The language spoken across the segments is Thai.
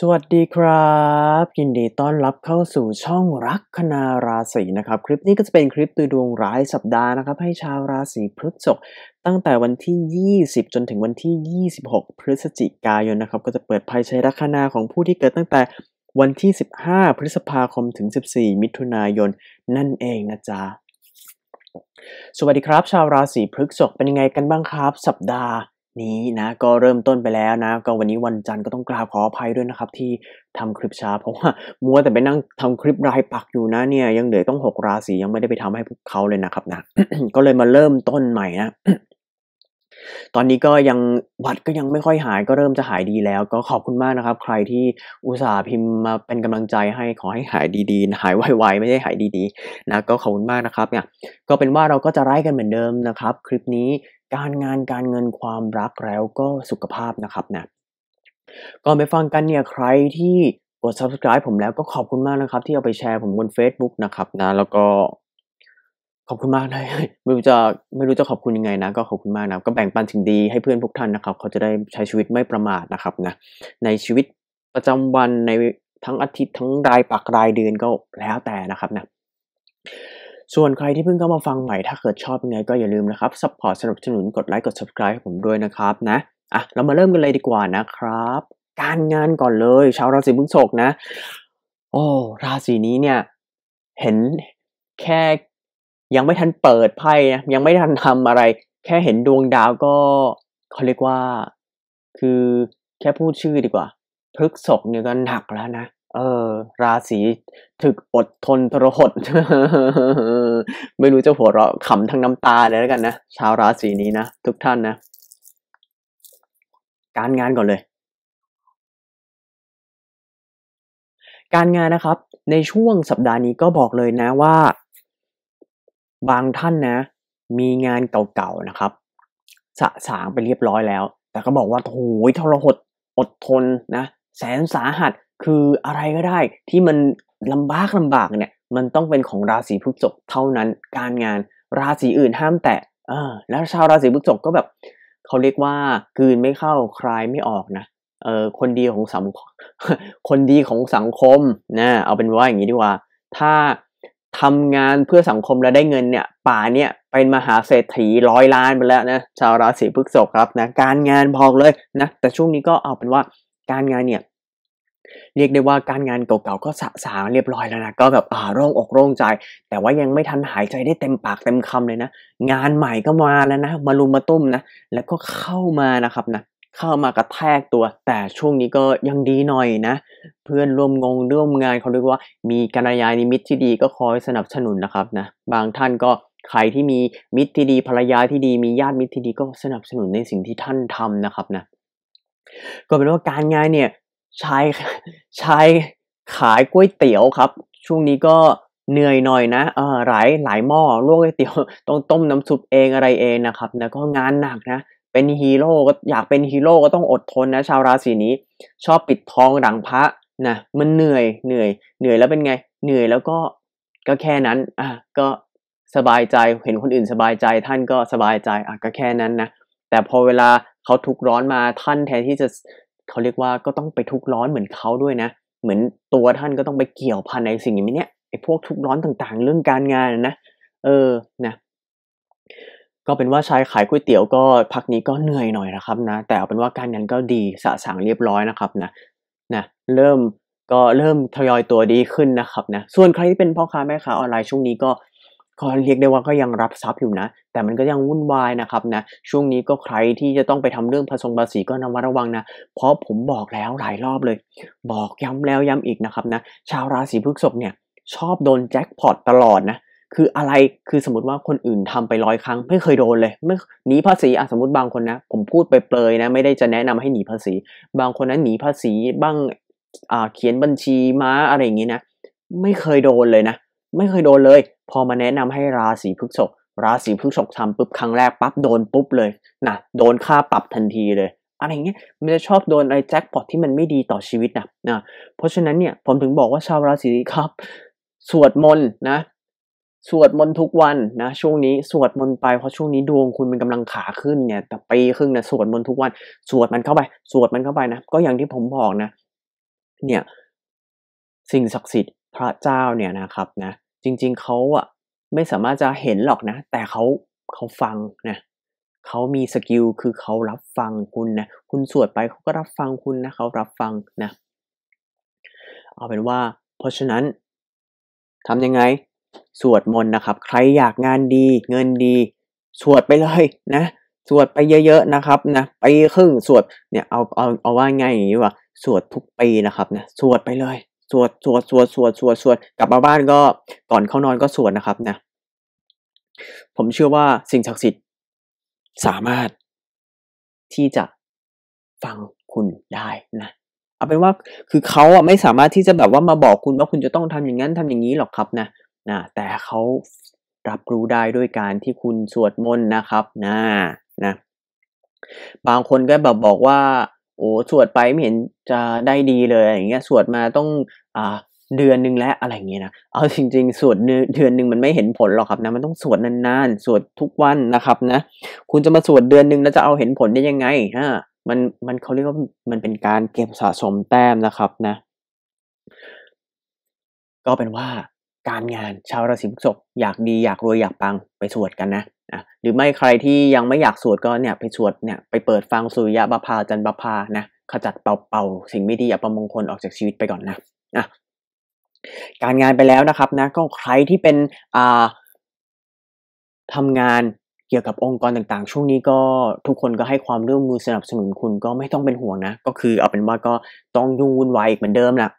สวัสดีครับ ยินดีต้อนรับเข้าสู่ช่องรักคณาราศีนะครับ คลิปนี้ก็จะเป็นคลิปดูดวงรายสัปดาห์นะครับ ให้ชาวราศีพฤษภตั้งแต่วันที่ 20 จนถึงวันที่ 26 พฤศจิกายนนะครับก็จะเปิดไพ่ใช้รักคณาของผู้ที่เกิดตั้งแต่วันที่ 15 พฤษภาคมถึง 14 มิถุนายนนั่นเองนะจ๊ะสวัสดีครับ ชาวราศีพฤษภเป็นยังไงกันบ้างครับ สัปดาห์นี้นะก็เริ่มต้นไปแล้วนะ ก็วันนี้วันจันทร์ก็ต้องกราบขออภัยด้วยนะครับ ที่ทำคลิปช้า เพราะว่ามัวแต่ไปนั่งทำคลิปรายปักอยู่นะเนี่ยยังเหลือต้อง 6 ราศียังไม่ได้ไปทำให้พวกเขาเลยนะครับ นะก็เลยมาเริ่มต้นใหม่นะตอนนี้ก็ยังหวัดก็ยังไม่ค่อยหาย ก็เริ่มจะหายดีแล้ว ก็ขอบคุณมากนะครับ ใครที่อุตส่าห์พิมพ์มาเป็นกำลังใจให้ขอให้หายดีๆ หายไวๆไม่ได้หายดี ๆ นะ ก็ขอบคุณมากนะครับ เนี่ย ก็เป็นว่าเราก็จะไล่กันเหมือนเดิมนะครับ คลิปนี้การงานการเงินความรักแล้วก็สุขภาพนะครับนะก็ไปฟังกันเนี่ยใครที่กด subscribe ผมแล้วก็ขอบคุณมากนะครับ ที่เอาไปแชร์ผมบน Facebook นะครับนะแล้วก็ขอบคุณมากเลยไม่รู้จะไม่รู้จะขอบคุณยังไงนะ ก็ขอบคุณมากนะก็แบ่งปันสิ่งดีให้เพื่อนพวกท่านนะครับเขาจะได้ใช้ชีวิตไม่ประมาทนะครับนะในชีวิตประจำวันในทั้งอาทิตย์ทั้งรายปักรายเดือนก็แล้วแต่นะครับนะส่วนใครที่เพิ่งเข้ามาฟังใหม่ ถ้าเกิดชอบยังไง ก็อย่าลืมนะครับซัพพอร์ตสนับสนุนกดไลค์กด subscribe ให้ผมด้วยนะครับนะอ่ะเรามาเริ่มกันเลยดีกว่านะครับ การงานก่อนเลย ชาวราศีพฤษภนะ โอ้ราศีนี้เนี่ยเห็นแค่ยังไม่ทันเปิดไพ่นะยังไม่ทันทำอะไร แค่เห็นดวงดาวก็เขาเรียกว่า คือแค่พูดชื่อดีกว่าพฤกษกเนี่ยก็หนักแล้วนะเออ ราศีถึกอดทนทรหดไม่รู้จะหัวเราะขำทั้งน้ำตาเลยแล้วกันนะ ชาวราศีนี้นะ ทุกท่านนะ การงานก่อนเลย การงานนะครับ ในช่วงสัปดาห์นี้ก็บอกเลยนะว่าบางท่านนะ มีงานเก่าๆนะครับ สะสางไปเรียบร้อยแล้ว แต่ก็บอกว่าโอ้ยทรหดอดทนนะ แสนสาหัสคืออะไรก็ได้ ที่มันลำบากลำบากเนี่ย มันต้องเป็นของราศีพฤษภเท่านั้น การงานราศีอื่นห้ามแตะเออ แล้วชาวราศีพฤษภก็แบบเขาเรียกว่ากืนไม่เข้าคลายไม่ออกนะเออคนดีของสังคมคนดีของสังคมนะเอาเป็นว่าอย่างนี้ดีกว่า ถ้าทำงานเพื่อสังคมและได้เงินเนี่ยป่าเนี่ย เป็นมหาเศรษฐีร้อยล้านไปแล้วนะชาวราศีพฤษภครับนะการงานพอกเลยนะแต่ช่วงนี้ก็เอาเป็นว่า การงานเนี่ย เรียกได้ว่าการงานเก่าๆก็สะสางเรียบร้อยแล้วนะก็แบบอ่าร้องอกร้องใจ แต่ว่ายังไม่ทันหายใจได้เต็มปากเต็มคำเลยนะงานใหม่ก็มาแล้วนะมาลุมมาตุ้มนะแล้วก็เข้ามานะครับนะเข้ามากระแทกตัวแต่ช่วงนี้ก็ยังดีหน่อยนะ เพื่อนร่วมงงร่วมงานเขาเรียกว่ามีกัลยาณมิตรที่ดีก็คอยสนับสนุนนะครับนะ บางท่านก็ใครที่มีมิตรที่ดีภรรยาที่ดีมีญาติมิตรที่ดีก็สนับสนุนในสิ่งที่ท่านทำนะครับนะ ก็เป็นว่าการงานเนี่ยชายชายขายก๋วยเตี๋ยวครับ ช่วงนี้ก็เหนื่อยหน่อยนะเออหลายหลายหม้อลวกก๋วยเตี๋ยวต้องต้มน้ำซุปเองอะไรเองนะครับนะก็งานหนักนะเป็นฮีโร่ก็อยากเป็นฮีโร่ก็ต้องอดทนนะ ชาวราศีนี้ ชอบปิดทองหลังพระนะมันเหนื่อยเหนื่อย เหนื่อยแล้วเป็นไง เหนื่อยแล้วก็ก็แค่นั้นอ่ะก็สบายใจเห็นคนอื่นสบายใจท่านก็สบายใจอ่ะก็แค่นั้นนะแต่พอเวลาเขาทุกร้อนมาท่านแทนที่จะเขาเรียกว่าก็ต้องไปทุกร้อนเหมือนเขาด้วยนะเหมือนตัวท่านก็ต้องไปเกี่ยวพันในสิ่งนี้เนี่ยไอ้พวกทุกร้อนต่างๆเรื่องการงานนะเออนะก็เป็นว่าชายขายก๋วยเตี๋ยวก็พักนี้ก็เหนื่อยหน่อยนะครับนะ แต่เอาเป็นว่าการเงินก็ดีสะสางเรียบร้อยนะครับนะนะเริ่มก็เริ่มทยอยตัวดีขึ้นนะครับนะส่วนใครที่เป็นพ่อค้าแม่ค้าออนไลน์ช่วงนี้ก็ก็เรียกได้ว่าก็ยังรับทรัพย์อยู่นะ แต่มันก็ยังวุ่นวายนะครับนะช่วงนี้ก็ใครที่จะต้องไปทำเรื่องผสมภาษีก็นำมาระวังนะเพราะผมบอกแล้วหลายรอบเลย บอกย้ำแล้วย้ำอีกนะครับนะชาวราศีพฤษภเนี่ย ชอบโดนแจ็คพอตตลอดนะคืออะไร คือสมมติว่าคนอื่นทำไปร้อยครั้ง ไม่เคยโดนเลยไม่หนีภาษีอ่ะสมมติบางคนนะ ผมพูดไปเปลยนะ ไม่ได้จะแนะนำให้หนีภาษี บางคนนั้นหนีภาษีบ้างอ่าเขียนบัญชีม้าอะไรอย่างงี้นะ ไม่เคยโดนเลยนะ ไม่เคยโดนเลย พอมาแนะนำให้ราศีพฤษภ ราศีพฤษภทำปุ๊บครั้งแรกปั๊บโดนปุ๊บเลยนะโดนค่าปรับทันทีเลย อะไรเงี้ยมันจะชอบโดนอะไรแจ็คพอตที่มันไม่ดีต่อชีวิตนะนะ เพราะฉะนั้นเนี่ยผมถึงบอกว่าชาวราศีครับ สวดมนต์นะสวดมนต์ทุกวันนะช่วงนี้สวดมนต์ไปเพราะช่วงนี้ดวงคุณมันกำลังขาขึ้นเนี่ยแต่ปีครึ่งนะสวดมนต์ทุกวันสวดมันเข้าไป สวดมันเข้าไปนะก็อย่างที่ผมบอกนะ เนี่ย สิ่งศักดิ์สิทธิ์พระเจ้าเนี่ยนะครับ นะจริงๆ เขาอะไม่สามารถจะเห็นหรอกนะ แต่เขาเขาฟังนะเขามีสกิล คือเขารับฟังคุณนะคุณสวดไปเขาก็รับฟังคุณนะเขารับฟังนะ เอาเป็นว่าเพราะฉะนั้นทำยังไงสวดมนต์นะครับ ใครอยากงานดี เงินดี สวดไปเลย นะสวดไปเยอะๆนะครับนะไปครึ่งสวดเนี่ยเอาเอาเอาว่าง่ายอย่างนี้ว่าสวดทุกปีนะครับนะสวดไปเลย สวดสวดสวดสวดสวดสวดกลับมาบ้านก็ ก่อนเข้านอนก็สวดนะครับนะผมเชื่อว่าสิ่งศักดิ์สิทธิ์สามารถที่จะฟังคุณได้นะเอาเป็นว่าคือเขาอ่ะไม่สามารถที่จะแบบว่ามาบอกคุณว่าคุณจะต้องทำอย่างนั้นทำอย่างนี้หรอกครับนะนะแต่เขารับรู้ได้ด้วยการที่คุณสวดมนต์นะครับนะนะ บางคนก็แบบบอกว่า โอ้สวดไปไม่เห็นจะได้ดีเลยอย่างเงี้ยสวดมาต้องอ่า เดือนหนึ่งแล้วอะไรเงี้ยนะเอาจริง ๆสวดเดือนหนึ่งมันไม่เห็นผลหรอกครับ นะ มันต้องสวดนานๆสวดทุกวันนะครับนะคุณจะมาสวดเดือนหนึ่งแล้วจะเอาเห็นผลได้ยังไง ฮะ มันมันเขาเรียกว่ามันเป็นการเก็บสะสมแต้มนะครับนะ ก็เป็นว่าการงานชาวราศีพฤษภอยากดีอยากรวยอยากปังไปสวดกันนะนะหรือไม่ใครที่ยังไม่อยากสวดก็เนี่ย ไปสวดเนี่ยไปเปิดฟังสุริยะบาพาจันบาพานะขจัดเป่าเป่าสิ่งไม่ดีอัปมงคล ออกจากชีวิตไปก่อนนะนะการงานไปแล้วนะครับ นะก็ใครที่เป็นอ่าทำงานเกี่ยวกับองค์กรต่างๆ ช่วงนี้ก็ทุกคนก็ให้ความร่วมมือสนับสนุนคุณก็ไม่ต้องเป็นห่วงนะ ก็คือเอาเป็นว่าก็ต้องยุ่งวุ่นวายอีกเหมือนเดิมนะ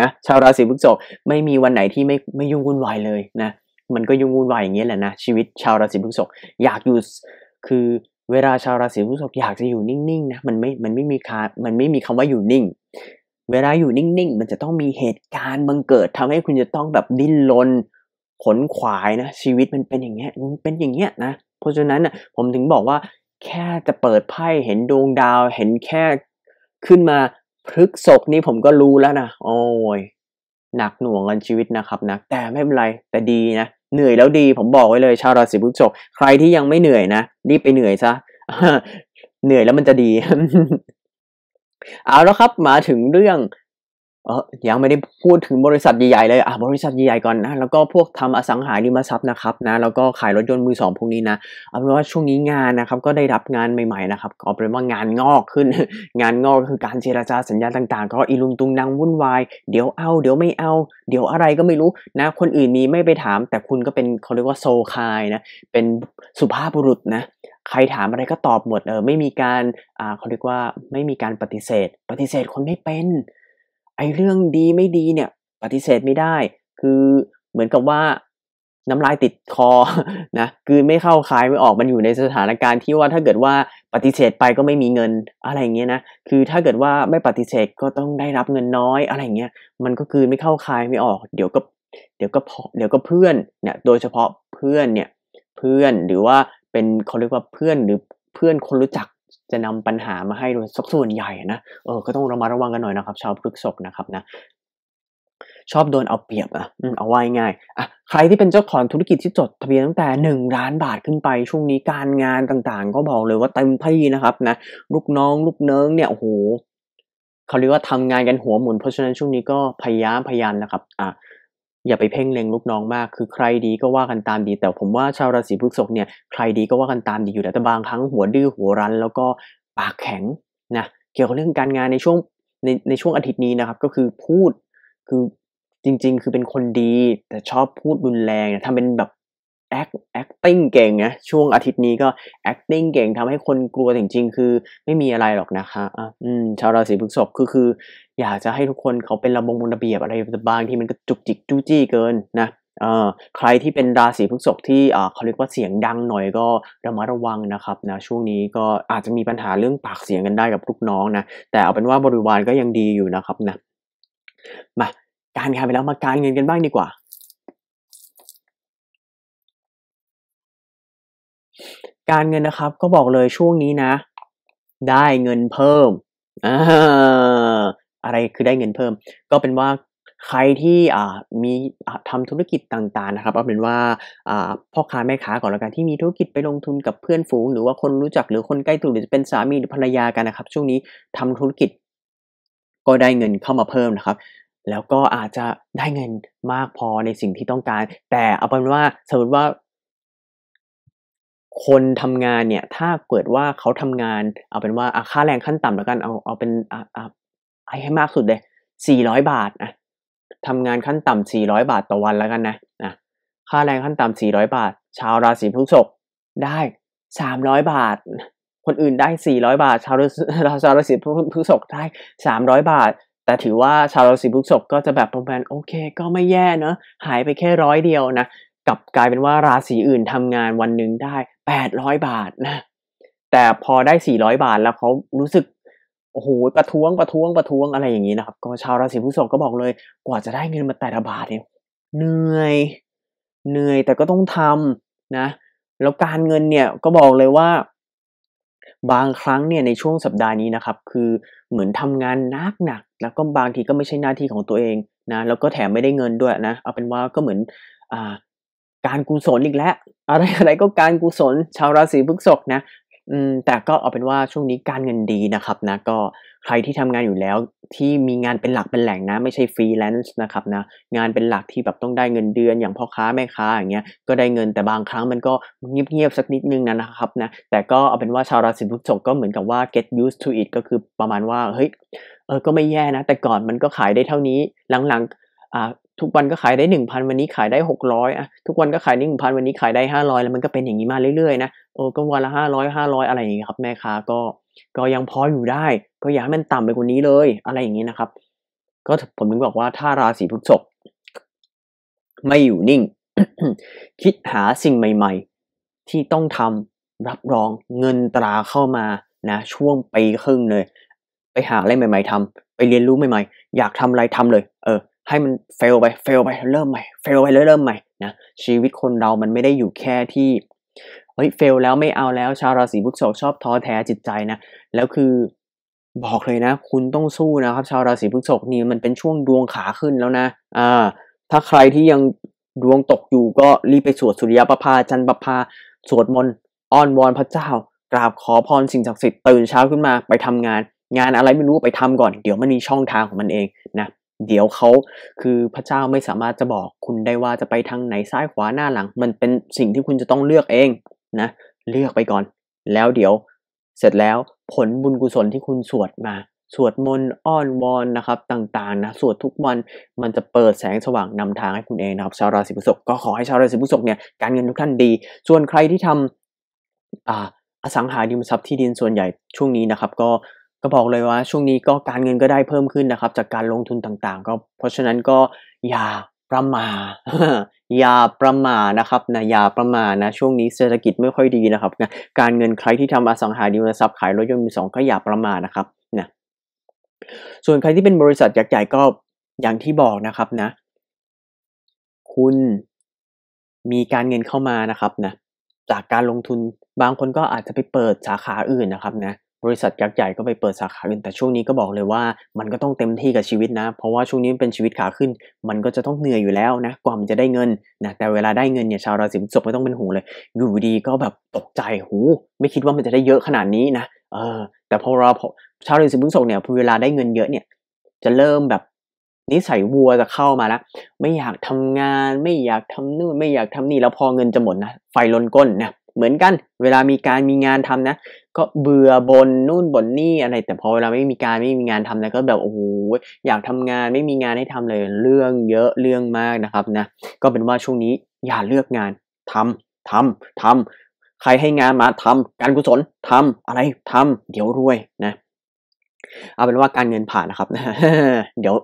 นะชาวราศีพฤษภไม่มีวันไหนที่ไม่ไม่ยุ่งวุ่นวายเลยนะมันก็ยุ่งวุ่นวายอย่างนี้แหละนะชีวิตชาวราศีพฤษภอยากอยู่คือเวลาชาวราศีพฤษภอยากจะอยู่นิ่งๆนะมันไม่มันไม่มีคามันไม่มีคำว่าอยู่นิ่ง เวลาอยู่นิ่งๆมันจะต้องมีเหตุการณ์บังเกิด ทำให้คุณจะต้องแบบดิ้นรนขนขวายนะชีวิตมันเป็นอย่างเงี้ยมันเป็นอย่างเงี้ยนะเพราะฉะนั้นน่ะผมถึงบอกว่า แค่จะเปิดไพ่ เห็นดวงดาว เห็นแค่ ขึ้นมาพฤกศกนี้ผมก็รู้แล้วนะโอ้ยหนักหน่วงกันชีวิตนะครับ นะแต่ไม่เป็นไรแต่ดีนะ เหนื่อยแล้วดี ผมบอกไว้เลย ชาวราศีพฤษภใครที่ยังไม่เหนื่อยนะ รีบไปเหนื่อยซะ เหนื่อยแล้วมันจะดีเอาแล้วครับมาถึงเรื่องเออยังไม่ได้พูดถึงบริษัทใหญ่ๆเลยอ่ะบริษัทใหญ่ๆก่อนนะ แล้วก็พวกทำอสังหาริมทรัพย์นะครับนะ แล้วก็ขายรถยนต์มือสองพวกนี้นะ เอาเป็นว่าช่วงนี้งานนะครับ ก็ได้รับงานใหม่ ๆนะครับกอเป็นว่างานงอกขึ้น งานงอกคือการเจรจาสัญญาต่างๆ ก็อีลุงตุงนางวุ่นวาย เดี๋ยวเอาเดี๋ยวไม่เอา เดี๋ยวอะไรก็ไม่รู้นะ คนอื่นมีไม่ไปถาม แต่คุณก็เป็นเขาเรียกว่าโซคายนะ เป็นสุภาพบุรุษนะ ใครถามอะไรก็ตอบหมดเออไม่มีการ อ่าเขาเรียกว่าไม่มีการปฏิเสธ ปฏิเสธคนไม่เป็นไอเรื่องดีไม่ดีเนี่ยปฏิเสธไม่ได้ คือเหมือนกับว่าน้ำลายติดคอนะคือไม่เข้าคายไม่ออกมันอยู่ในสถานการณ์ที่ว่าถ้าเกิดว่าปฏิเสธไปก็ไม่มีเงินอะไรเงี้ยนะคือถ้าเกิดว่าไม่ปฏิเสธก็ต้องได้รับเงินน้อยอะไรเงี้ยมันก็คือไม่เข้าคายไม่ออก เดี๋ยวก็เดี๋ยวก็พอเดี๋ยวก็เพื่อนเนี่ยโดยเฉพาะเพื่อนเนี่ยเพื่อนหรือว่าเป็นเขาเรียกว่าเพื่อนหรือเพื่อนคนรู้จักจะนำปัญหามาให้โดยสักส่วนใหญ่นะ เออ ก็ต้องระมัดระวังกันหน่อยนะครับชาวพฤกษกนะครับนะ ชอบโดนเอาเปรียบ อ่ะเอาไว้ง่าย อ่ะ ใครที่เป็นเจ้าของธุรกิจที่จด ทะเบียนตั้งแต่1ล้านบาทขึ้นไป ช่วงนี้การงานต่างๆ ก็บอกเลยว่าเต็มที่นะครับ นะ ลูกน้อง ลูกเนิ้งเนี่ย โอ้โห เขาเรียกว่าทำงานกันหัวหมุน เพราะฉะนั้นช่วงนี้ก็พยายามพยายามนะครับ อ่ะอย่าไปเพ่งเล็งลูกน้องมาก คือใครดีก็ว่ากันตามดี แต่ผมว่าชาวราศีพฤษภเนี่ย ใครดีก็ว่ากันตามดีอยู่แต่บางครั้งหัวดื้อหัวรั้นแล้วก็ปากแข็งนะ เกี่ยวกับเรื่องการงานในช่วงในในช่วงอาทิตย์นี้นะครับ ก็คือพูดคือจริงๆ คือเป็นคนดี แต่ชอบพูดรุนแรงทำเป็นแบบ act acting เก่งนะช่วงอาทิตย์นี้ก็ acting เก่ง ทำให้คนกลัวจริงๆคือไม่มีอะไรหรอกนะคะอืมชาวราศีพฤษภคือคืออยากจะให้ทุกคนเขาเป็นระบงระเบียบอะไรบางที่มันก็จุกจิกจู้จี้เกินนะใครที่เป็นราศีพฤษภที่เขาเรียกว่าเสียงดังหน่อยก็ระมัดระวังนะครับนะช่วงนี้ก็อาจจะมีปัญหาเรื่องปากเสียงกันได้กับลูกน้องนะแต่เอาเป็นว่าบริวารก็ยังดีอยู่นะครับ นะมาการงานไปแล้วมาการเงินกันบ้างดีกว่า การเงินนะครับ ก็บอกเลยช่วงนี้นะได้เงินเพิ่มอ่าอะไรคือได้เงินเพิ่ม ก็เป็นว่าใครที่มีทำธุรกิจต่าง ๆนะครับเอาเป็นว่าพ่อค้าแม่ค้าก่อนละกันที่มีธุรกิจไปลงทุนกับเพื่อนฝูง หรือว่าคนรู้จักหรือคนใกล้ตัวหรือจะเป็นสามีหรือภรรยากันนะครับ ช่วงนี้ทำธุรกิจ ก็ได้เงินเข้ามาเพิ่มนะครับ แล้วก็อาจจะได้เงินมากพอในสิ่งที่ต้องการ แต่เอาเป็นว่าสมมติว่า คนทำงานเนี่ย ถ้าเกิดว่าเขาทำงาน เอาเป็นว่าค่าแรงขั้นต่ำแล้วกันเอาเอาเป็นให้มากสุดเลย 400 บาทนะทำงานขั้นต่ำ 400 บาทต่อวันแล้วกันนะนะ ค่าแรงขั้นต่ำ400 บาท ชาวราศีพฤษภได้ 300 บาท คนอื่นได้ 400 บาท ชาวราศีพฤษภได้ 300 บาท แต่ถือว่าชาวราศีพฤษภก็จะแบบประมาณโอเค ก็ไม่แย่เนอะหายไปแค่ร้อยเดียวนะกลับกลายเป็นว่าราศีอื่นทำงานวันหนึ่งได้ 800 บาทนะ แต่พอได้ 400 บาทแล้วเขารู้สึกโอ้โหประท้วง ประท้วงประท้วง อะไรอย่างนี้นะครับ ก็ชาวราศีพฤษภก็บอกเลย กว่าจะได้เงินมาแต่ละบาทเนี่ย เหนื่อย เหนื่อย แต่ก็ต้องทำนะ แล้วการเงินเนี่ยก็บอกเลยว่า บางครั้งเนี่ยในช่วงสัปดาห์นี้นะครับ คือเหมือนทำงานนักหนัก แล้วก็บางทีก็ไม่ใช่หน้าที่ของตัวเองนะ แล้วก็แถมไม่ได้เงินด้วยนะ เอาเป็นว่าก็เหมือนอ่าการกุศลอีกแล้ว อะไรอะไรก็การกุศล ชาวราศีพฤษภนะอืมแต่ก็เอาเป็นว่าช่วงนี้การเงินดีนะครับนะ ก็ใครที่ทำงานอยู่แล้วที่มีงานเป็นหลักเป็นแหล่งนะ ไม่ใช่ฟรีแลนซ์นะครับนะงานเป็นหลักที่แบบต้องได้เงินเดือนอย่างพ่อค้าแม่ค้า อย่างเงี้ยก็ได้เงินแต่บางครั้งมันก็เงียบๆสักนิดนึงนะนะครับนะแต่ก็เอาเป็นว่าชาวราศีพฤษภก็เหมือนกับว่า get used to it ก็คือประมาณว่าเฮ้ยเออก็ไม่แย่นะ แต่ก่อนมันก็ขายได้เท่านี้หลังๆอ่าทุกวันก็ขายได้หนึ่งพันวันนี้ขายได้หกร้อยอ่ะทุกวันก็ขายหนึ่งพันวันนี้ขายได้ห้าร้อยแล้วมันก็เป็นอย่างนี้มาเรื่อยๆนะโอ้ก็วันละห้าร้อยห้าร้อยอะไรอย่างนี้ครับ แม่ค้าก็ ก็ยังพออยู่ได้ ก็อย่าให้มันต่ำไปกว่านี้เลย อะไรอย่างนี้นะครับ ก็ผมถึงบอกว่าถ้าราศีพฤษภไม่อยู่นิ่ง คิดหาสิ่งใหม่ๆ ที่ต้องทำรับรองเงินตราเข้ามานะช่วงปีครึ่งเลย ไปหาอะไรใหม่ ๆทำไปเรียนรู้ใหม่ ๆ อยากทำอะไรทำเลย เออให้มันเฟลไปเฟลไป เริ่มใหม่เฟลไปเริ่มใหม่นะชีวิตคนเรามันไม่ได้อยู่แค่ที่เฮ้ยเฟลแล้วไม่เอาแล้ว ชาวราศีพฤษภชอบท้อแท้จิตใจนะ แล้วคือบอกเลยนะ คุณต้องสู้นะครับ ชาวราศีพฤษภนี่มันเป็นช่วงดวงขาขึ้นแล้วนะอ่าถ้าใครที่ยังดวงตกอยู่ก็รีบไปสวดสุริยประภาจันประภาสวดมนต์อ้อนวอนพระเจ้า กราบขอพรสิ่งศักดิ์สิทธิ์ตื่นเช้าขึ้นมาไปทำงาน งานอะไรไม่รู้ไปทำก่อน เดี๋ยวมันมีช่องทางของมันเองนะเดี๋ยวเขาคือพระเจ้าไม่สามารถจะบอกคุณได้ว่าจะไปทางไหนซ้ายขวาหน้าหลัง มันเป็นสิ่งที่คุณจะต้องเลือกเองนะ เลือกไปก่อน แล้วเดี๋ยวเสร็จแล้วผลบุญกุศลที่คุณสวดมา สวดมนต์อ้อนวอนนะครับต่าง ๆ นะสวดทุกวันมันจะเปิดแสงสว่างนำทางให้คุณเองนะครับชาวราศีพฤษภก็ขอให้ชาวราศีพฤษภเนี่ยการเงินทุกท่านดี ส่วนใครที่ทำอ่า อสังหาริมทรัพย์ที่ดินส่วนใหญ่ช่วงนี้นะครับก็ก็บอกเลยว่าช่วงนี้ก็การเงินก็ได้เพิ่มขึ้นนะครับ จากการลงทุนต่างๆ ก็ เพราะฉะนั้นก็ อย่าประมาอย่าประมานะครับนะอย่าประมานะ ช่วงนี้เศรษฐกิจไม่ค่อยดีนะครับ นะ การเงินใครที่ทำอสังหาริมทรัพย์ขายรถยนต์มือสองก็อย่าประมานะครับนะส่วนใครที่เป็นบริษัทยักษ์ใหญ่ก็อย่างที่บอกนะครับนะคุณมีการเงินเข้ามานะครับนะจากการลงทุนบางคนก็อาจจะไปเปิดสาขาอื่นนะครับ นะบริษัทยักษ์ใหญ่ก็ไปเปิดสาขาอื่นแต่ช่วงนี้ก็บอกเลยว่ามันก็ต้องเต็มที่กับชีวิตนะ เพราะว่าช่วงนี้เป็นชีวิตขาขึ้น มันก็จะต้องเหนื่อยอยู่แล้วนะกว่ามันจะได้เงินนะแต่เวลาได้เงินเนี่ยชาวราศีพฤษภไม่ต้องเป็นห่วงเลย อยู่ดีก็แบบตกใจหู ไม่คิดว่ามันจะได้เยอะขนาดนี้นะเออแต่พอเราชาวราศีพฤษภเนี่ยพอเวลาได้เงินเยอะเนี่ย จะเริ่มแบบนิสัยวัวจะเข้ามาแล้วไม่อยากทำงานไม่อยากทำนู่นไม่อยากทำนี่แล้ว พอเงินจะหมดนะไฟลนก้นนะเหมือนกัน เวลามีการมีงานทำนะ ก็เบื่อบนนู่นบนนี่อะไร แต่พอเวลาไม่มีการไม่มีงานทำนะ ก็แบบโอ้โห อยากทำงานไม่มีงานให้ทำเลย เรื่องเยอะเรื่องมากนะครับนะ ก็เป็นว่าช่วงนี้อย่าเลือกงาน ทำทำ ทำ ใครให้งานมาทำ การกุศลทำอะไรทำ เดี๋ยวรวยนะเอาเป็นว่าการเงินผ่านนะครับ เดี๋ยว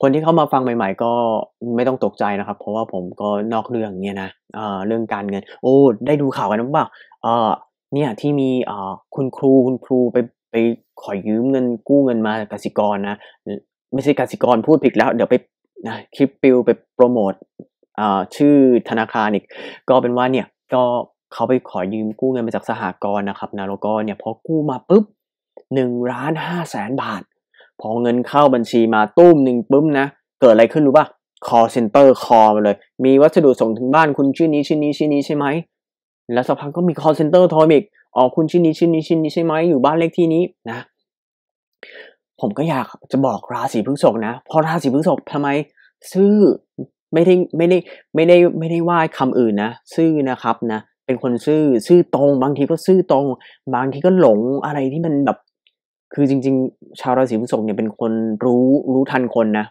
คนที่เข้ามาฟังใหม่ๆก็ไม่ต้องตกใจนะครับ เพราะว่าผมก็นอกเรื่องเนี่ยนะเเรื่องการเงิน โอ้ ได้ดูข่าวกันหรือเปล่าเออเนี่ยที่มีเออคุณครูคุณครู ไปไปขอยืมเงินกู้เงินมากสิกรนะ ไม่ใช่กสิกรพูดผิดแล้ว เดี๋ยวไปนะคลิปปิวไปโปรโมทชื่อธนาคารอีกก็เป็นว่าเนี่ยก็เขาไปขอยืมกู้เงินมาจากสหกรณ์นะครับนะแล้วก็เนี่ยพอกู้มาปุ๊บหนึ่งล้านห้าแสนบาท พอเงินเข้าบัญชีมาตุ้มหนึ่งปุ๊มนะ เกิดอะไรขึ้นรู้ป่ะ call center คอมาเลยมีวัสดุส่งถึงบ้านคุณชื่อนี้ชื่อนี้ชื่อนี้ใช่ไหม แล้วสักพักก็มี call center โทรอีกอ๋อคุณชื่อนี้ชื่อนี้ชื่อนี้ใช่ไหมอยู่บ้านเลขที่นี้นะ ผมก็อยากจะบอกราศีพฤษภนะเพราะราศีพฤษภทำไม ซื่อไม่ได้ไม่ได้ไม่ได้ไม่ได้ว่าคำอื่นนะ ซื่อนะครับนะ เป็นคนซื่อซื่อตรง บางทีก็ซื่อตรง บางทีก็หลงอะไรที่มันแบบคือจริงๆ ชาวราศีพฤษภเนี่ยเป็นคนรู้รู้ทันคนนะ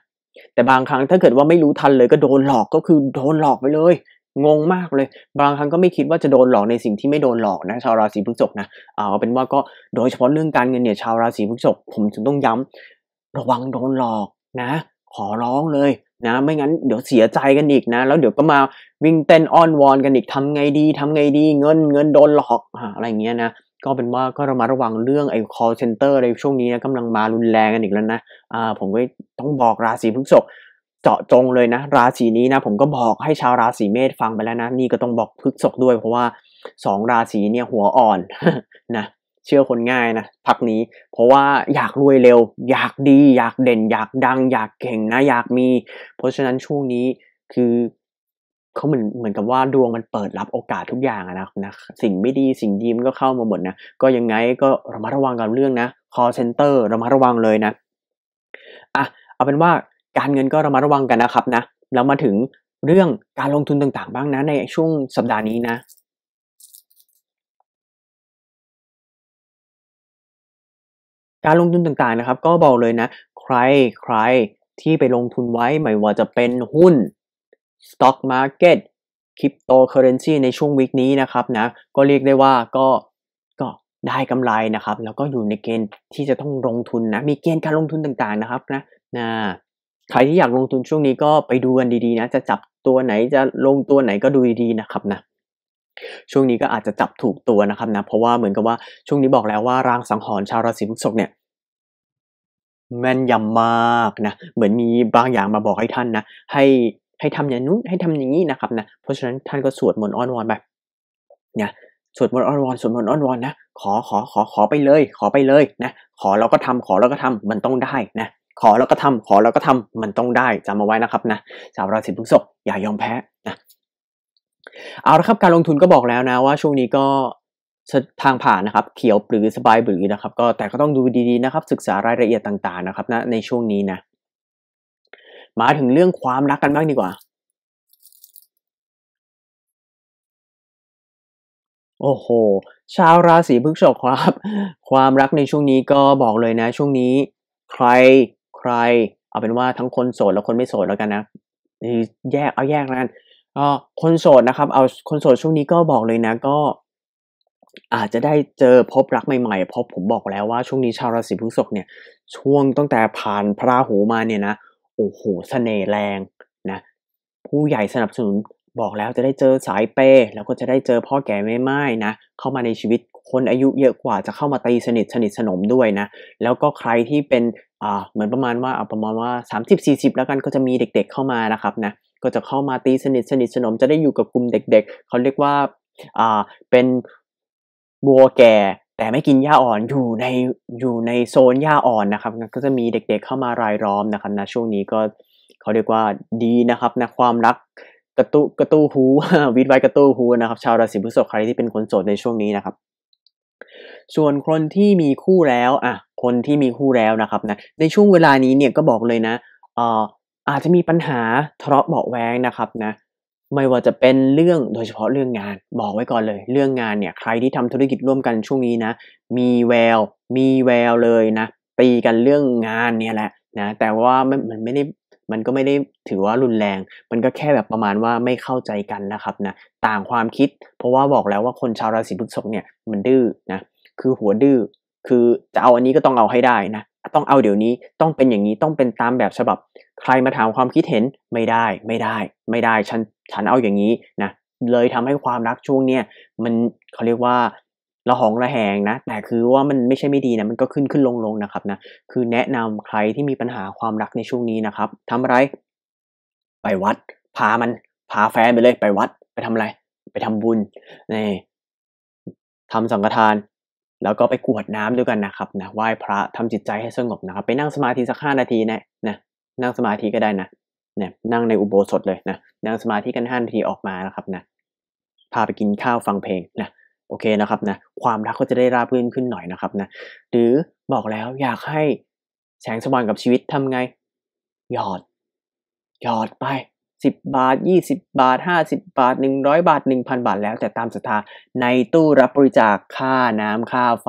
แต่บางครั้งถ้าเกิดว่าไม่รู้ทันเลยก็โดนหลอกก็คือโดนหลอกไปเลย งงมากเลย บางครั้งก็ไม่คิดว่าจะโดนหลอกในสิ่งที่ไม่โดนหลอกนะ ชาวราศีพฤษภนะเอาเป็นว่าก็โดยเฉพาะเรื่องการเงินเนี่ย ชาวราศีพฤษภผมจึงต้องย้ำระวังโดนหลอกนะขอร้องเลยนะ ไม่งั้นเดี๋ยวเสียใจกันอีกนะแล้วเดี๋ยวก็มาวิ่งเต้นอ้อนวอนกันอีกทำไงดี ทำไงดีเงินเงินโดนหลอกอะไรเงี้ยนะก็เป็นว่าก็ระมัดระวังเรื่องไอ้ call center ในช่วงนี้นะกำลังมารุนแรงกันอีกแล้วนะ อ่าผมก็ต้องบอกราศีพฤษภเจาะจงเลยนะราศีนี้นะ ผมก็บอกให้ชาวราศีเมษฟังไปแล้วนะ นี่ก็ต้องบอกพฤษภด้วย เพราะว่า2ราศีเนี่ยหัวอ่อนนะเชื่อคนง่ายนะพักนี้ เพราะว่าอยากรวยเร็ว อยากดี อยากเด่นอยากดัง อยากเก่งนะอยากมี เพราะฉะนั้นช่วงนี้คือเขาเหมือนเหมือนกับว่าดวงมันเปิดรับโอกาสทุกอย่างนะนะสิ่งไม่ดีสิ่งดีมันก็เข้ามาหมดนะก็ยังไงก็ระมัดระวังกับเรื่องนะ call center ระมัดระวังเลยนะอ่ะเอาเป็นว่าการเงินก็ระมัดระวังกันนะครับนะเรามาถึงเรื่องการลงทุนต่างๆบ้างนะในช่วงสัปดาห์นี้นะ การลงทุนต่างๆนะครับ ก็บอกเลยนะ ใครใครที่ไปลงทุนไว้ไม่ว่าจะเป็นหุ้นสต็อกมาร์เก็ตคริปโตเคอเรนซีในช่วงวิกนี้นะครับนะ ก็เรียกได้ว่าก็ก็ได้กำไรนะครับ แล้วก็อยู่ในเกณฑ์ที่จะต้องลงทุนนะมีเกณฑ์การลงทุนต่างๆนะครับ นะนะใครที่อยากลงทุนช่วงนี้ก็ไปดูกันดีๆ นะจะจับตัวไหนจะลงตัวไหนก็ดูดีๆนะครับนะช่วงนี้ก็อาจจะจับถูกตัวนะครับนะเพราะว่าเหมือนกับว่าช่วงนี้บอกแล้วว่ารางสังหรณ์ชาวราศีพฤษภเนี่ย แม่นยำมากนะ เหมือนมีบางอย่างมาบอกให้ท่านนะให้ให้ทำอย่างนู้นให้ทำอย่างนี้นะครับนะเพราะฉะนั้นท่านก็สวดมนต์อ้อนวอนไปนะสวดมนต์อ้อนวอนสวดมนต์อ้อนวอนนะขอขอขอขอไปเลย ขอไปเลยนะขอเราก็ทำขอเราก็ทำมันต้องได้นะ ขอแล้วก็ทำ ขอแล้วก็ทำมันต้องได้จำเอาไว้นะครับนะสาวราศีพฤษภอย่ายอมแพ้นะเอาละครับการลงทุนก็บอกแล้วนะว่า ช่วงนี้ก็ทางผ่านนะครับ เขียวหรือสบายหรือนะครับ ก็แต่ก็ต้องดูดีๆนะครับ ศึกษารายละเอียดต่าง ๆ นะครับนะในช่วงนี้นะมาถึงเรื่องความรักกันบ้างดีกว่า โอ้โห ชาวราศีพฤษภครับ ความรักในช่วงนี้ก็บอกเลยนะช่วงนี้ ใครใคร เอาเป็นว่าทั้งคนโสดและคนไม่โสดแล้วกันนะแยกเอาแยกแล้วกันก็คนโสดนะครับ เอาคนโสดช่วงนี้ก็บอกเลยนะ ก็อาจจะได้เจอพบรักใหม่ๆ เพราะผมบอกแล้วว่าช่วงนี้ชาวราศีพฤษภเนี่ยช่วงตั้งแต่ผ่านพระราหูมาเนี่ยนะโอ้โหเสน่ห์แรงนะผู้ใหญ่สนับสนุนบอกแล้วจะได้เจอสายเป์แล้วก็จะได้เจอพ่อแก่แม่ไม้นะเข้ามาในชีวิตคนอายุเยอะกว่า จะเข้ามาตีสนิทสนิทสนมด้วยนะ แล้วก็ใครที่เป็นอ่าเหมือนประมาณว่าเอาประมาณว่า30 40แล้วกันก็จะมีเด็ก ๆเข้ามานะครับนะก็จะเข้ามาตีสนิทสนิทสนมจะได้อยู่กับกลุ่มเด็ก ๆเขาเรียกว่าอ่าเป็นบัวแก่แต่ไม่กินหญ้าอ่อนอยู่ในอยู่ในโซนหญ้าอ่อนนะครับ ก็จะมีเด็กๆเข้ามารายล้อมนะครับนะช่วงนี้ก็เขาเรียกว่าดีนะครับนะความรักกระตุกระตู้หูวิดไว้กระตู้หูนะครับ ชาวราศีพฤษภใครที่เป็นคนโสดในช่วงนี้นะครับ ส่วนคนที่มีคู่แล้ว อ่ะ คนที่มีคู่แล้วนะครับนะในช่วงเวลานี้เนี่ยก็บอกเลยนะอ่ออาจจะมีปัญหาทะเลาะเบาแวงนะครับนะไม่ว่าจะเป็นเรื่องโดยเฉพาะเรื่องงานบอกไว้ก่อนเลย เรื่องงานเนี่ยใครที่ทำธุรกิจร่วมกันช่วงนี้นะมีแววมีแววเลยนะตีกันเรื่องงานเนี่ยแหละนะแต่ว่ามันไม่ได้มันก็ไม่ได้ถือว่ารุนแรง มันก็แค่แบบประมาณว่าไม่เข้าใจกันนะครับนะต่างความคิด เพราะว่าบอกแล้วว่าคนชาวราศีพฤษภเนี่ยมันดื้อนะคือหัวดื้อคือ จะเอาอันนี้ก็ต้องเอาให้ได้นะต้องเอาเดี๋ยวนี้ต้องเป็นอย่างนี้ต้องเป็นตามแบบฉบับ ใครมาถามความคิดเห็นไม่ได้ ไม่ได้ ไม่ได้ฉันฉันเอาอย่างนี้นะเลยทำให้ความรักช่วงเนี้ยมันเขาเรียกว่าระหองระแหงนะ แต่คือว่ามันไม่ใช่ไม่ดีนะมันก็ขึ้นขึ้นลงลงนะครับนะ คือแนะนำใครที่มีปัญหาความรักในช่วงนี้นะครับ ทำอะไร ไปวัด พามันพาแฟนไปเลยไปวัด ไปทำอะไร ไปทำบุญนี่ทำสังฆทานแล้วก็ไปกวดน้ำด้วยกัน นะครับนะไหว้พระทำจิตใจให้สงบนะครับไปนั่งสมาธิสักห้านาทีนะนะนั่งสมาธิก็ได้นะเนี่ย นั่งในอุโบสถเลยนะ นั่งสมาธิกันห้านาทีออกมานะครับนะ พาไปกินข้าวฟังเพลงนะ โอเคนะครับนะ ความรักก็จะได้ราบรื่นขึ้นหน่อยนะครับนะ หรือบอกแล้วอยากให้แสงสว่างกับชีวิตทำไง หยอด หยอดไป10 บาท 20 บาท 50 บาท 100 บาท 1,000 บาทแล้วแต่ตามศรัทธาในตู้รับบริจาคค่าน้ำค่าไฟ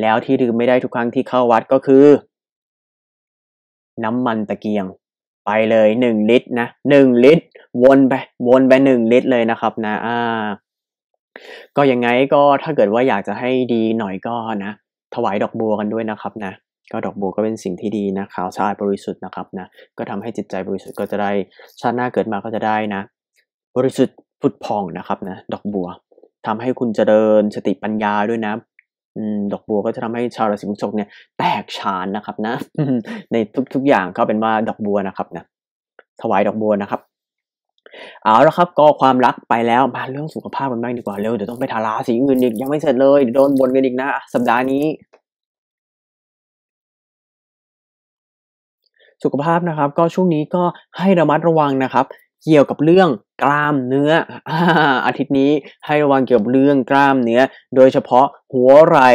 แล้วที่ดืมไม่ได้ทุกครั้งที่เข้าวัดก็คือ น้ำมันตะเกียง ไปเลย1ลิตรนะ1ลิตร วนไปวนไป1ลิตรเลยนะครับ นะอ่าก็ยังไงก็ถ้าเกิดว่าอยากจะให้ดีหน่อยก็นะ ถวายดอกบัวกันด้วยนะครับ นะก็ดอกบัวก็เป็นสิ่งที่ดีนะ ขาวสะอาดบริสุทธิ์นะครับนะก็ทำให้จิตใจบริสุทธิ์ก็จะได้ ชาติหน้าเกิดมาก็จะได้นะบริสุทธิ์ฟุดพองนะครับนะดอกบัว ทำให้คุณเจริญสติปัญญาด้วยนะดอกบัวก็จะทำให้ชาวราศีพฤษภเนี่ยแตกฉานนะครับนะในทุกๆอย่างก็เป็นว่าดอกบัวนะครับนะถวายดอกบัวนะครับ เอาละครับก็ความรักไปแล้ว มาเรื่องสุขภาพกันบ้างดีกว่าเร็วเดี๋ยวต้องไปทาราสีอื่นอีกยังไม่เสร็จเลย โดนบนกันอีกนะสัปดาห์นี้สุขภาพนะครับก็ช่วงนี้ก็ให้ระมัดระวังนะครับ เกี่ยวกับเรื่องกล้ามเนื้อ อาทิตย์นี้ให้ระวังเกี่ยวกับเรื่องกล้ามเนื้อโดยเฉพาะหัวไหล่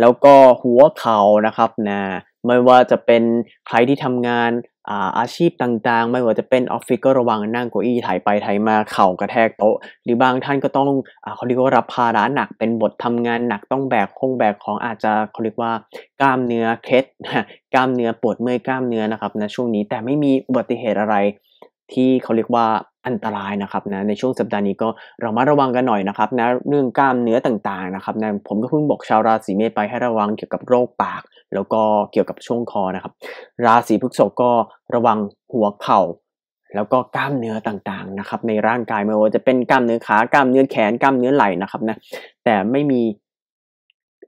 แล้วก็หัวเข่านะครับนะไม่ว่าจะเป็นใครที่ทำงานอาอาชีพต่างๆ ไม่ว่าจะเป็นออฟฟิศก็ระวังนั่งเก้าอี้ถ่ายไปถ่ายมาเข่ากระแทกโต๊ะ หรือบางท่านก็ต้องอเขาเรียกว่ารับภาระหนักเป็นบททำงานหนักต้องแบกคงแบกของอาจจะเขาเรียกว่ากล้ามเนื้อเคล็ดกล้ามเนื้อปวดเมื่อยกล้ามเนื้อนะครับ ในช่วงนี้ แต่ไม่มีอุบัติเหตุอะไร ที่เขาเรียกว่าอันตรายนะครับนะในช่วงสัปดาห์นี้ก็เรามาระวังกันหน่อยนะครับนะเรื่องกล้ามเนื้อต่างๆนะครับนะผมก็เพิ่งบอกชาวราศีเมษไปให้ระวังเกี่ยวกับโรคปาก แล้วก็เกี่ยวกับช่วงคอนะครับ ราศีพฤษภก็ระวังหัวเข่า แล้วก็กล้ามเนื้อต่างๆนะครับ ในร่างกายไม่ว่าจะเป็นกล้ามเนื้อขากล้ามเนื้อแขนกล้ามเนื้อไหล่นะครับนะแต่ไม่มี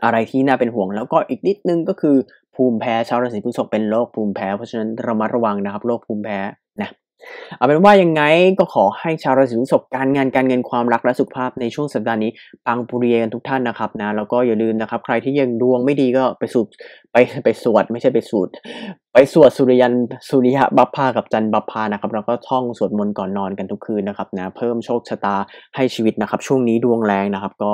อะไรที่น่าเป็นห่วง แล้วก็อีกนิดนึงก็คือภูมิแพ้ ชาวราศีพฤษภเป็นโรคภูมิแพ้เพราะฉะนั้นเรามาระวังนะครับ โรคภูมิแพ้เอาเป็นว่ายังไงก็ขอให้ชาวราศีพฤษภการงานการเงินความรักและสุขภาพในช่วงสัปดาห์นี้ปังปุริเยกันทุกท่านนะครับนะแล้วก็อย่าลืมนะครับ ใครที่ยังดวงไม่ดีก็ไปสูดไปไปสวดไม่ใช่ไปสูดไปสวดสุริยันสุริยะบัพพากับจันบัพพานะครับแล้วก็ท่องสวดมนต์ก่อนนอนกันทุกคืนนะครับนะเพิ่มโชคชะตาให้ชีวิตนะครับ ช่วงนี้ ดวงแรงนะครับก็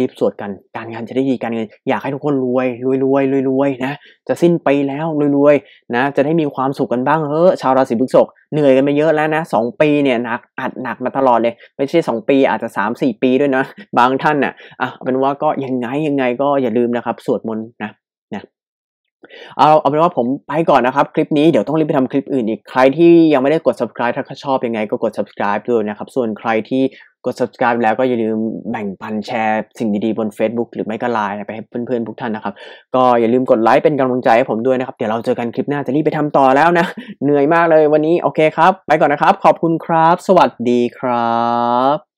รีบๆ สวดกัน การงานจะได้ดี การเงินอยากให้ทุกคนรวยรวยรวยรวยรวยนะ จะสิ้นไปแล้วรวยรวยนะ จะได้มีความสุขกันบ้างเฮ้อชาวราศีพฤษภเหนื่อยกันไปเยอะแล้วนะสองปีเนี่ยหนักอัดหนักมาตลอดเลย ไม่ใช่ 2 ปีอาจจะ 3 4 ปีด้วยนะ บางท่านนะ่ะอ่ะเป็นว่าก็ยังไงยังไงก็อย่าลืมนะครับ สวดมนต์นะ เอาเอาเป็นว่าผมไปก่อนนะครับ คลิปนี้เดี๋ยวต้องรีบไปทำคลิปอื่นอีกใครที่ยังไม่ได้กด subscribe ถ้าชอบยังไง ก็กด subscribe ด้วยนะครับ ส่วนใครที่กด subscribe แล้วก็อย่าลืมแบ่งปันแชร์สิ่งดีๆบน Facebook หรือไม่ก็ไลน์ไปให้เพื่อนๆทุกท่านนะครับ ก็อย่าลืมกดไลค์เป็นกำลังใจให้ผมด้วยนะครับ เดี๋ยวเราเจอกันคลิปหน้าจะรีบไปทำต่อแล้วนะ เหนื่อยมากเลยวันนี้ โอเคครับ ไปก่อนนะครับ ขอบคุณครับ สวัสดีครับ